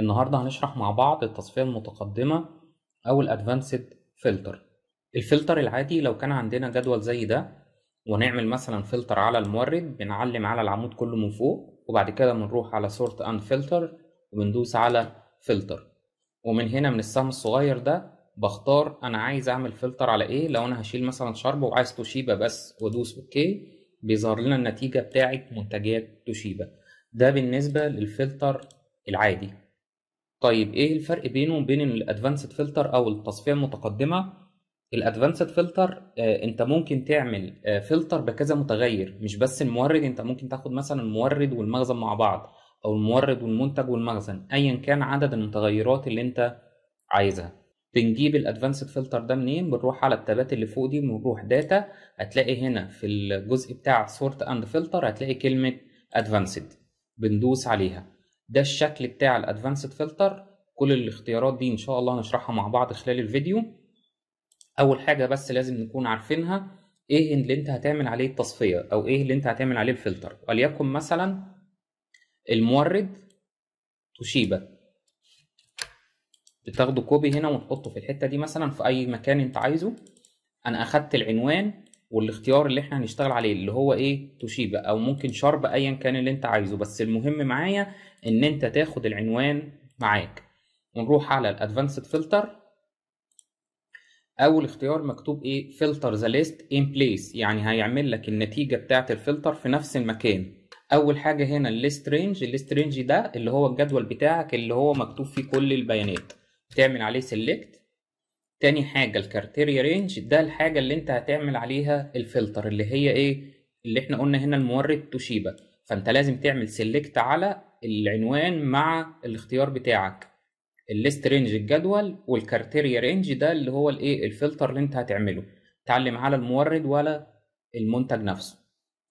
النهاردة هنشرح مع بعض التصفية المتقدمة أو الأدفانسد فلتر الفلتر العادي لو كان عندنا جدول زي ده ونعمل مثلا فلتر على المورد بنعلم على العمود كله من فوق وبعد كده بنروح على سورت ان فلتر وبندوس على فلتر ومن هنا من السهم الصغير ده بختار انا عايز اعمل فلتر على ايه لو انا هشيل مثلا شرب وعايز توشيبا بس وادوس اوكي بيظهر لنا النتيجه بتاعه منتجات توشيبا ده بالنسبه للفلتر العادي طيب ايه الفرق بينه وبين الادفانسد فلتر او التصفيه المتقدمه الادفانسد آه، فلتر انت ممكن تعمل فلتر آه، بكذا متغير مش بس المورد انت ممكن تاخد مثلا المورد والمخزن مع بعض او المورد والمنتج والمخزن ايا كان عدد المتغيرات اللي انت عايزها بنجيب الادفانسد فلتر ده منين بنروح على التابات اللي فوق دي بنروح داتا هتلاقي هنا في الجزء بتاع سورت اند فلتر هتلاقي كلمه ادفانسد بندوس عليها ده الشكل بتاع الادفانسد فلتر كل الاختيارات دي ان شاء الله هنشرحها مع بعض خلال الفيديو اول حاجه بس لازم نكون عارفينها ايه اللي انت هتعمل عليه التصفيه او ايه اللي انت هتعمل عليه الفلتر وليكن مثلا المورد توشيبا بتاخده كوبي هنا وتحطه في الحته دي مثلا في اي مكان انت عايزه انا اخدت العنوان والاختيار اللي احنا هنشتغل عليه اللي هو ايه توشيبا او ممكن شرب ايا كان اللي انت عايزه بس المهم معايا ان انت تاخد العنوان معاك ونروح على الادفانسد فلتر اول اختيار مكتوب ايه فلتر ذا ليست ان بليس يعني هيعمل لك النتيجه بتاعه الفلتر في نفس المكان اول حاجه هنا الليست رينج الليست رينج ده اللي هو الجدول بتاعك اللي هو مكتوب فيه كل البيانات تعمل عليه سيلكت تاني حاجة الكارتيريا رينج ده الحاجة اللي انت هتعمل عليها الفلتر اللي هي ايه اللي احنا قلنا هنا المورد توشيبا فانت لازم تعمل سيلكت على العنوان مع الاختيار بتاعك الليست رينج الجدول والكارتيريا رينج ده اللي هو الايه الفلتر اللي انت هتعمله تعلم على المورد ولا المنتج نفسه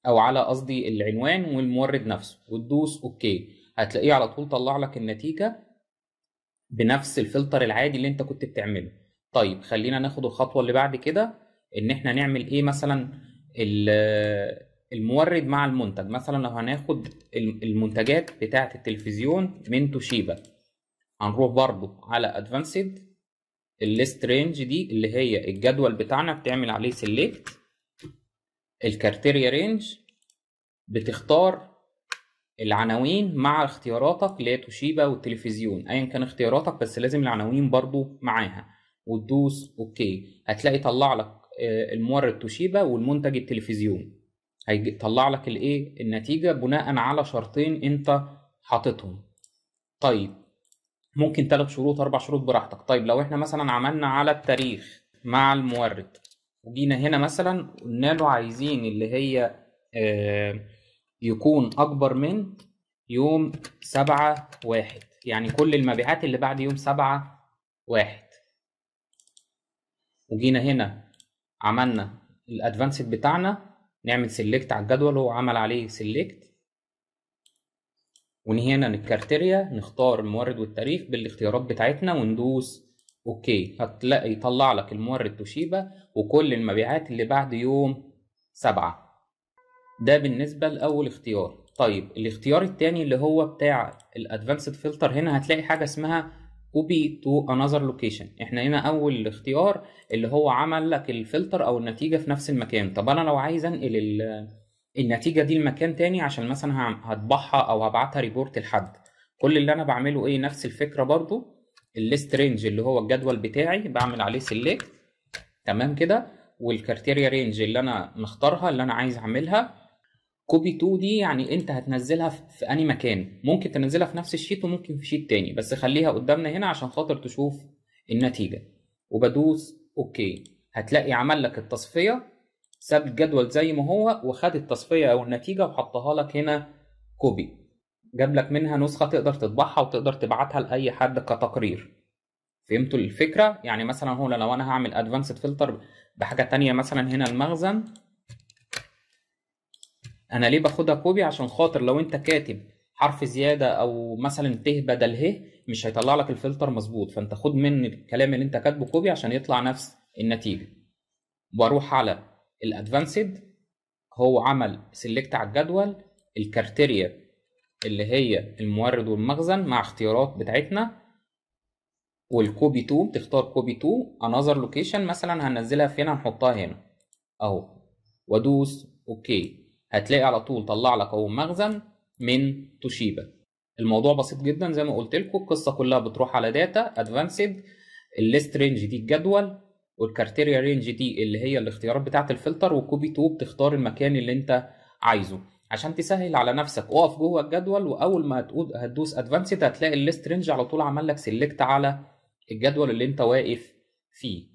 او على قصدي العنوان والمورد نفسه وتدوس اوكي هتلاقيه على طول طلع لك النتيجه بنفس الفلتر العادي اللي انت كنت بتعمله طيب خلينا ناخد الخطوه اللي بعد كده ان احنا نعمل ايه مثلا المورد مع المنتج مثلا لو هناخد المنتجات بتاعه التلفزيون من توشيبا هنروح برضو على ادفانسد الليست رينج دي اللي هي الجدول بتاعنا بتعمل عليه سيليكت الكارتيريا رينج بتختار العناوين مع اختياراتك لتوشيبا والتلفزيون ايا كان اختياراتك بس لازم العناوين برضو معاها وتدوس اوكي هتلاقي طلع لك آه، المورد توشيبا والمنتج التلفزيون هيطلع لك الايه النتيجه بناء على شرطين انت حاططهم طيب ممكن ثلاث شروط اربع شروط براحتك طيب لو احنا مثلا عملنا على التاريخ مع المورد وجينا هنا مثلا قلنا له عايزين اللي هي آه، يكون اكبر من يوم سبعة واحد يعني كل المبيعات اللي بعد يوم سبعة واحد وجينا هنا عملنا الادفانسد بتاعنا نعمل سيلكت على الجدول هو عمل عليه سيلكت ونهينا الكارتيريا نختار المورد والتاريخ بالاختيارات بتاعتنا وندوس اوكي هتلاقي يطلع لك المورد توشيبا وكل المبيعات اللي بعد يوم سبعة ده بالنسبة لأول اختيار طيب الاختيار التاني اللي هو بتاع الادفانسد فلتر هنا هتلاقي حاجة اسمها copy to another location احنا هنا اول اختيار اللي هو عمل لك الفلتر او النتيجه في نفس المكان طب انا لو عايز انقل النتيجه دي لمكان تاني عشان مثلا هطبعها او هبعتها ريبورت لحد كل اللي انا بعمله ايه نفس الفكره برضو الليست رينج اللي هو الجدول بتاعي بعمل عليه سيلكت تمام كده والكارتيريا رينج اللي انا مختارها اللي انا عايز اعملها كوبي 2 دي يعني انت هتنزلها في اي مكان ممكن تنزلها في نفس الشيت وممكن في شيت تاني بس خليها قدامنا هنا عشان خاطر تشوف النتيجه وبدوس اوكي هتلاقي عمل لك التصفيه ساب الجدول زي ما هو وخد التصفيه او النتيجه وحطها لك هنا كوبي جاب لك منها نسخه تقدر تطبعها وتقدر تبعتها لاي حد كتقرير فهمتوا الفكره يعني مثلا هو لو انا هعمل ادفانسد فلتر بحاجه تانية مثلا هنا المخزن انا ليه باخدها كوبي عشان خاطر لو انت كاتب حرف زياده او مثلا ت بدل ه مش هيطلع لك الفلتر مظبوط فانت خد من الكلام اللي انت كاتبه كوبي عشان يطلع نفس النتيجه واروح على الادفانسد هو عمل سيلكت على الجدول الكارتيريا اللي هي المورد والمخزن مع اختيارات بتاعتنا والكوبي 2 تختار كوبي 2 انذر لوكيشن مثلا هنزلها فين هنحطها هنا اهو وادوس اوكي هتلاقي على طول طلع لك اهو مخزن من توشيبا الموضوع بسيط جدا زي ما قلت لكم القصه كلها بتروح على داتا ادفانسد الليست رينج دي الجدول والكارتيريا رينج دي اللي هي الاختيارات بتاعه الفلتر وكوبي تو بتختار المكان اللي انت عايزه عشان تسهل على نفسك اقف جوه الجدول واول ما هتقود هتدوس ادفانسد هتلاقي الليست رينج على طول عمل لك سيلكت على الجدول اللي انت واقف فيه